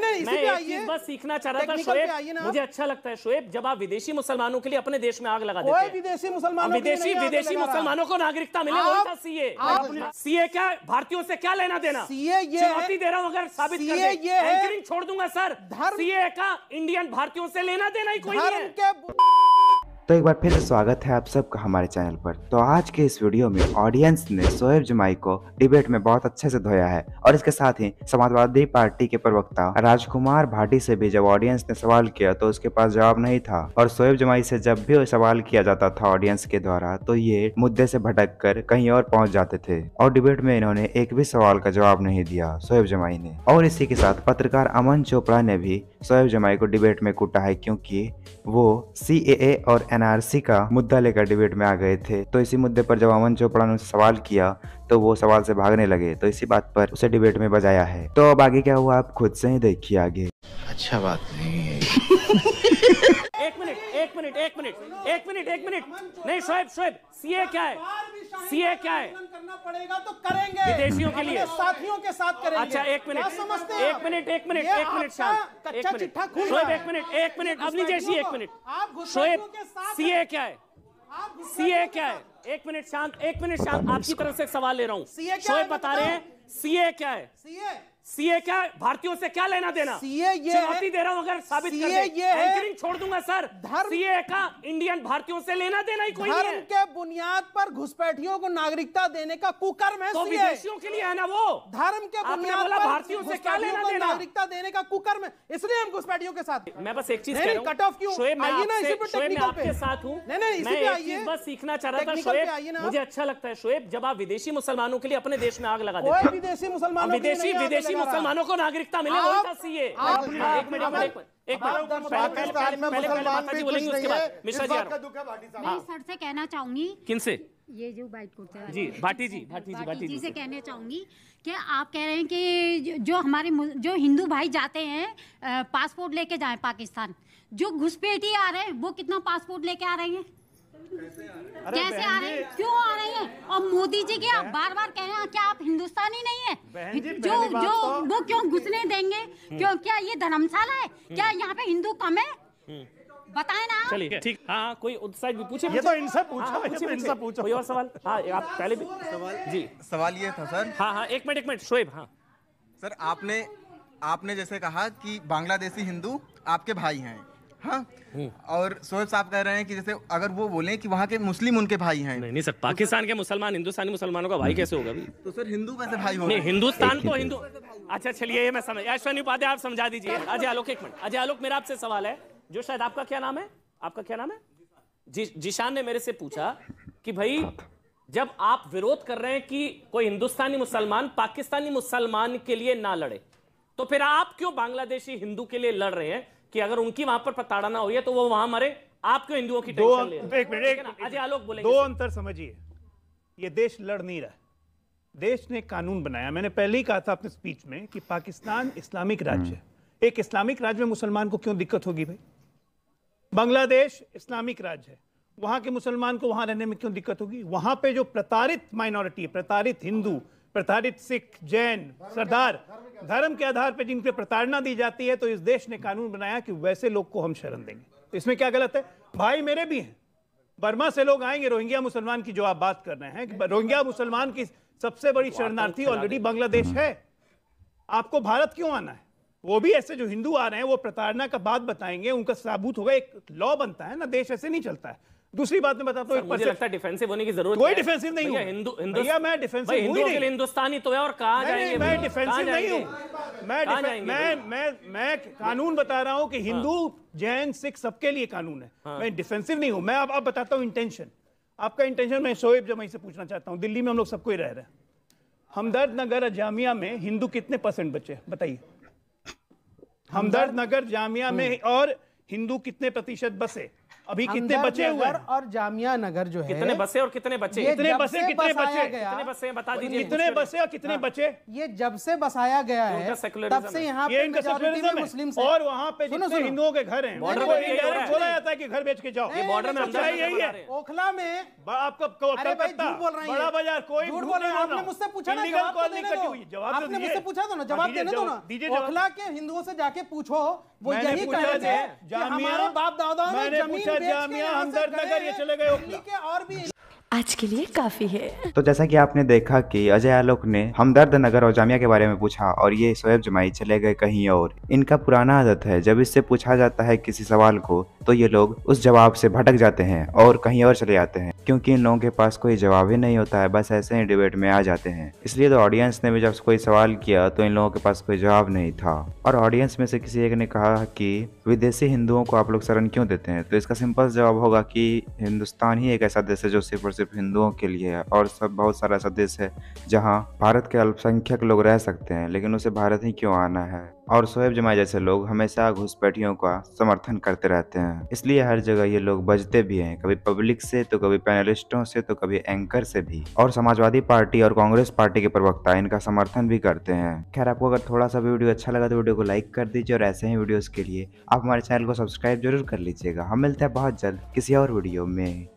नहीं नहीं इसी बस सीखना चाह रहा था शोएब मुझे अच्छा लगता है शोएब जब आप विदेशी मुसलमानों के लिए अपने देश में आग लगा देते हैं विदेशी मुसलमानों विदेशी विदेशी मुसलमानों को नागरिकता मिले सीए सीए क्या भारतीयों से क्या लेना देना सीए ये चुनौती दे रहा हूँ अगर साबित छोड़ दूंगा सर सीए का इंडियन भारतीयों से लेना देना ही कोई नहीं है तो एक बार फिर से स्वागत है आप सबका हमारे चैनल पर तो आज के इस वीडियो में ऑडियंस ने सोएब जुमाई को डिबेट में बहुत अच्छे से धोया है और इसके साथ ही समाजवादी पार्टी के प्रवक्ता राजकुमार भाटी से भी जब ऑडियंस ने सवाल किया तो उसके पास जवाब नहीं था और सोएब जुमाई से जब भी सवाल किया जाता था ऑडियंस के द्वारा तो ये मुद्दे से भटक कर कहीं और पहुंच जाते थे और डिबेट में इन्होंने एक भी सवाल का जवाब नहीं दिया सोएब जुमाई ने और इसी के साथ पत्रकार अमन चोपड़ा ने भी सोएब जमाई को डिबेट में कूटा है क्योंकि वो सी और एनआरसी का मुद्दा लेकर डिबेट में आ गए थे तो इसी मुद्दे पर जब अमन चोपड़ा ने उनसे सवाल किया तो वो सवाल से भागने लगे तो इसी बात पर उसे डिबेट में बजाया है तो अब आगे क्या हुआ आप खुद से ही देखिए आगे अच्छा बात नहीं है एक मिनट एक मिनट एक मिनट एक मिनट एक मिनट नहीं सोएब सोएब सीए क्या है सीए क्या है पड़ेगा तो करेंगे विदेशियों के लिए साथियों के साथ करेंगे अच्छा एक मिनट समझते हैं एक मिनट एक मिनट एक मिनट अच्छा कच्चा चिट्ठा खुल शोएब एक मिनट एक मिनट अपनी जैसी एक मिनट आप शोएब सीए क्या है सीए क्या है एक मिनट शांत एक मिनट शांत आपकी तरफ से सवाल ले रहा हूँ शोएब बता रहे हैं सीए क्या है सीए सीए क्या भारतीयों से क्या लेना देना सीए ये चुनौती दे रहा हूं अगर साबित कर दे। ये है। छोड़ दूंगा सर धर्म सीए का इंडियन भारतीयों से लेना देना ही कोई धर्म के बुनियाद पर घुसपैठियों को नागरिकता देने का कुकर्म है तो विदेशियों के लिए है ना वो धर्म के बुनियाद पर भारतीयों से क्या लेना देना नागरिकता देने का कुकर्म है इसलिए हम घुसपैठियों के साथ मैं बस एक चीज कट ऑफ क्यों आइए ना इसी पर टेक्निकल साथ हूँ नहीं नहीं इसी पे आइए बस सीखना चाह रहा था शोएब मुझे अच्छा लगता है शोएब जब आप विदेशी मुसलमानों के लिए अपने देश में आग लगा देते हैं विदेशी मुसलमानों विदेशी विदेशी मुसलमानों को नागरिकता मिले वही था सीए एक मिनट एक पाकिस्तान में मुसलमान भी बोलेंगे उसके बाद मिश्रा जी मैं सर से कहना चाहूंगी किनसे ये जो बाइट कुर्ते जी भाटी जी भाटी जी भाटी जी से कहना चाहूंगी कि आप कह रहे हैं कि जो हमारे जो हिंदू भाई जाते हैं पासपोर्ट लेके जाएं पाकिस्तान जो घुसपैठी आ रहे हैं वो कितना पासपोर्ट लेके आ रहे हैं कैसे आ रही क्यों आ रही है और मोदी जी के आप बार बार कह रहे हैं क्या आप हिंदुस्तानी नहीं है जो जो तो- वो क्यों घुसने देंगे हम्म। क्यों क्या ये धर्मशाला है हम्म। क्या यहाँ पे हिंदू कम है हम्म। बताए ना चलिए ठीक हाँ, हाँ कोई उत्साह भी पूछे ये तो इनसे पूछो हाँ, हाँ पूछे, इनसे पूछो कोई और सवाल हाँ आप पहले भी सवाल जी सवाल ये था सर हाँ हाँ एक मिनट एक मिनट शोएब हाँ सर आपने आपने जैसे कहा कि बांग्लादेशी हिंदू आपके भाई हैं हाँ हम्म। और सोहेब साहब कह रहे हैं कि जैसे अगर वो बोले कि वहाँ के मुस्लिम उनके भाई हैं नहीं नहीं सर तो पाकिस्तान तो के मुसलमान हिंदुस्तानी मुसलमानों का भाई हम्म। कैसे होगा अभी तो सर हिंदू कैसे भाई होगा हिंदुस्तान को हिंदू अच्छा चलिए ये मैं समझ अश्वनी उपाध्याय आप समझा दीजिए अजय आलोक एक मिनट अजय आलोक मेरा आपसे सवाल है जो शायद आपका क्या नाम है आपका क्या नाम है जिशान ने मेरे से पूछा कि भाई जब आप विरोध कर रहे हैं कि कोई हिंदुस्तानी मुसलमान पाकिस्तानी मुसलमान के लिए ना लड़े तो फिर आप क्यों बांग्लादेशी हिंदू के लिए लड़ रहे हैं कि अगर उनकी वहां पर प्रताड़ना हुई है तो वो वहां मरे आप क्यों हिंदुओं की दो आलोक बोले दो अंतर समझिए ये देश लड़ नहीं रहा देश ने कानून बनाया मैंने पहले ही कहा था अपने स्पीच में कि पाकिस्तान इस्लामिक राज्य है हम्म। एक इस्लामिक राज्य में मुसलमान को क्यों दिक्कत होगी भाई बांग्लादेश इस्लामिक राज्य है वहां के मुसलमान को वहां रहने में क्यों दिक्कत होगी वहां पे जो प्रताड़ित माइनॉरिटी है प्रताड़ित हिंदू प्रताड़ित सिख जैन सरदार धर्म के आधार पर जिन पर प्रताड़ना दी जाती है तो इस देश ने कानून बनाया कि वैसे लोग को हम शरण देंगे तो इसमें क्या गलत है भाई मेरे भी हैं बर्मा से लोग आएंगे रोहिंग्या मुसलमान की जो आप बात कर रहे हैं रोहिंग्या मुसलमान की सबसे बड़ी शरणार्थी ऑलरेडी बांग्लादेश है आपको भारत क्यों आना है वो भी ऐसे जो हिंदू आ रहे हैं वो प्रताड़ना का बात बताएंगे उनका साबूत होगा एक लॉ बनता है ना देश ऐसे नहीं चलता है दूसरी बात मैं बताता हूँ मुझे लगता डिफेंसिव होने की जरूरत कोई डिफेंसिव नहीं हूँ हिंदू भैया मैं डिफेंसिव के लिए हिंदुस्तानी तो है और कहा जाएंगे मैं डिफेंसिव नहीं हूँ मैं मैं मैं मैं कानून बता रहा हूँ कि हाँ। हिंदू जैन सिख सबके लिए कानून है हाँ। मैं डिफेंसिव नहीं हूँ मैं अब बताता हूँ इंटेंशन आपका इंटेंशन मैं शोएब जमई से पूछना चाहता हूँ दिल्ली में हम लोग सबको ही रह रहे हैं हमदर्द नगर जामिया में हिंदू कितने परसेंट बचे बताइए हमदर्द नगर जामिया में हम्म। और हिंदू कितने प्रतिशत बसे अभी कितने बचे हुए और जामिया नगर जो है कितने बसे और कितने बचे कितने बसे कितने बचे कितने बसे बता दीजिए कितने बसे और कितने हाँ, बचे ये जब से बसाया गया है तब से यहाँ पे मुस्लिम और वहाँ पे हिंदुओं के घर है बोला जाता है की घर बेच के जाओ बॉर्डर में यही है ओखला में आपका बड़ा बाजार कोई आपने मुझसे पूछा जवाब तो तो आपने मुझसे पूछा था तो ना हाँ, जवाब देने दो ना दीजिए ओखला के हिंदुओं से जाके पूछो वो यही कह रहे थे हमारे बाप दादा ने जमीन जामिया हमदर्द नगर ये चले गए और भी आज के लिए काफी है तो जैसा कि आपने देखा कि अजय आलोक ने हमदर्द नगर और जामिया के बारे में पूछा और ये शोएब जमाई चले गए कहीं और इनका पुराना आदत है जब इससे पूछा जाता है किसी सवाल को तो ये लोग उस जवाब से भटक जाते हैं और कहीं और चले जाते हैं क्योंकि इन लोगों के पास कोई जवाब ही नहीं होता है बस ऐसे ही डिबेट में आ जाते हैं इसलिए तो ऑडियंस ने भी जब कोई सवाल किया तो इन लोगों के पास कोई जवाब नहीं था और ऑडियंस में से किसी एक ने कहा कि विदेशी हिंदुओं को आप लोग शरण क्यों देते हैं तो इसका सिंपल जवाब होगा कि हिंदुस्तान ही एक ऐसा देश है जो सिर्फ सिर्फ हिंदुओं के लिए है और सब बहुत सारा ऐसा देश है जहाँ भारत के अल्पसंख्यक लोग रह सकते हैं लेकिन उसे भारत ही क्यों आना है और शोएब जमाई जैसे लोग हमेशा घुसपैठियों का समर्थन करते रहते हैं इसलिए हर जगह ये लोग बजते भी हैं कभी पब्लिक से तो कभी पैनलिस्टों से तो कभी एंकर से भी और समाजवादी पार्टी और कांग्रेस पार्टी के प्रवक्ता इनका समर्थन भी करते हैं खैर आपको अगर थोड़ा सा भी वीडियो अच्छा लगा तो वीडियो को लाइक कर दीजिए और ऐसे ही वीडियोज के लिए आप हमारे चैनल को सब्सक्राइब जरूर कर लीजिएगा हम मिलते हैं बहुत जल्द किसी और वीडियो में